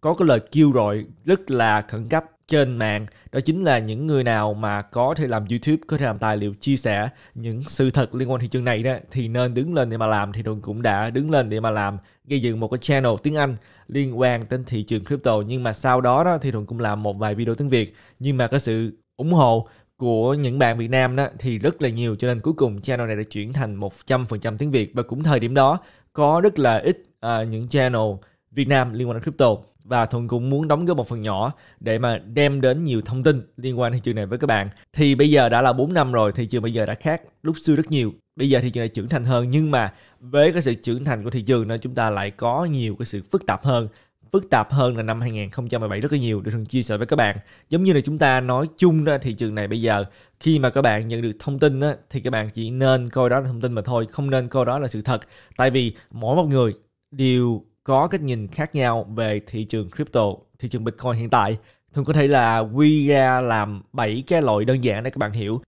có cái lời kêu gọi rất là khẩn cấp trên mạng đó chính là những người nào mà có thể làm YouTube có thể làm tài liệu chia sẻ những sự thật liên quan thị trường này đó thì nên đứng lên để mà làm thì Tùng cũng đã đứng lên để mà làm gây dựng một cái channel tiếng Anh liên quan đến thị trường crypto nhưng mà sau đó đó thì Tùng cũng làm một vài video tiếng Việt nhưng mà cái sự ủng hộ của những bạn Việt Nam đó thì rất là nhiều cho nên cuối cùng channel này đã chuyển thành 100% tiếng Việt và cũng thời điểm đó có rất là ít uh, những channel Việt Nam liên quan đến crypto và Thuận cũng muốn đóng góp một phần nhỏ để mà đem đến nhiều thông tin liên quan thị trường này với các bạn. Thì bây giờ đã là 4 năm rồi, thị trường bây giờ đã khác lúc xưa rất nhiều. Bây giờ thị trường này trưởng thành hơn nhưng mà với cái sự trưởng thành của thị trường nên chúng ta lại có nhiều cái sự phức tạp hơn phức tạp hơn là năm 2017 rất là nhiều để thường chia sẻ với các bạn. Giống như là chúng ta nói chung đó thị trường này bây giờ khi mà các bạn nhận được thông tin đó, thì các bạn chỉ nên coi đó là thông tin mà thôi, không nên coi đó là sự thật. Tại vì mỗi một người đều có cách nhìn khác nhau về thị trường crypto, thị trường Bitcoin hiện tại. Thường có thể là quy ra làm 7 cái loại đơn giản để các bạn hiểu.